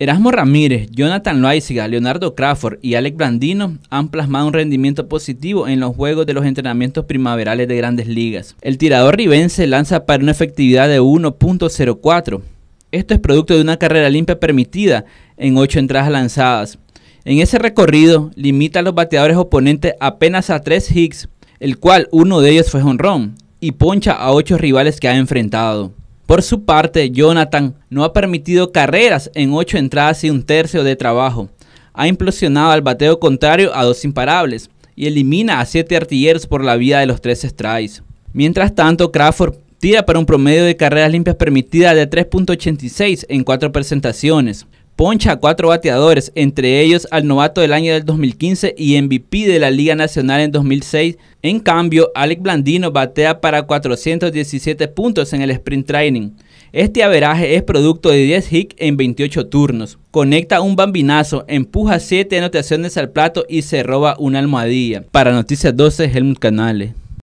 Erasmo Ramírez, Jonathan Loaiziga, Leonardo Crawford y Alec Brandino han plasmado un rendimiento positivo en los juegos de los entrenamientos primaverales de grandes ligas. El tirador ribense lanza para una efectividad de 1.04. Esto es producto de una carrera limpia permitida en 8 entradas lanzadas. En ese recorrido limita a los bateadores oponentes apenas a 3 hits, el cual uno de ellos fue jonrón, y poncha a 8 rivales que ha enfrentado. Por su parte, Jonathan no ha permitido carreras en ocho entradas y un tercio de trabajo. Ha implosionado al bateo contrario a dos imparables y elimina a siete artilleros por la vía de los tres strikes. Mientras tanto, Crawford tira para un promedio de carreras limpias permitidas de 3.86 en cuatro presentaciones, Poncha a cuatro bateadores, entre ellos al novato del año del 2015 y MVP de la Liga Nacional en 2006. En cambio, Alec Blandino batea para 417 puntos en el sprint training. Este averaje es producto de 10 hits en 28 turnos. Conecta un bambinazo, empuja 7 anotaciones al plato y se roba una almohadilla. Para Noticias 12, Helmut Canales.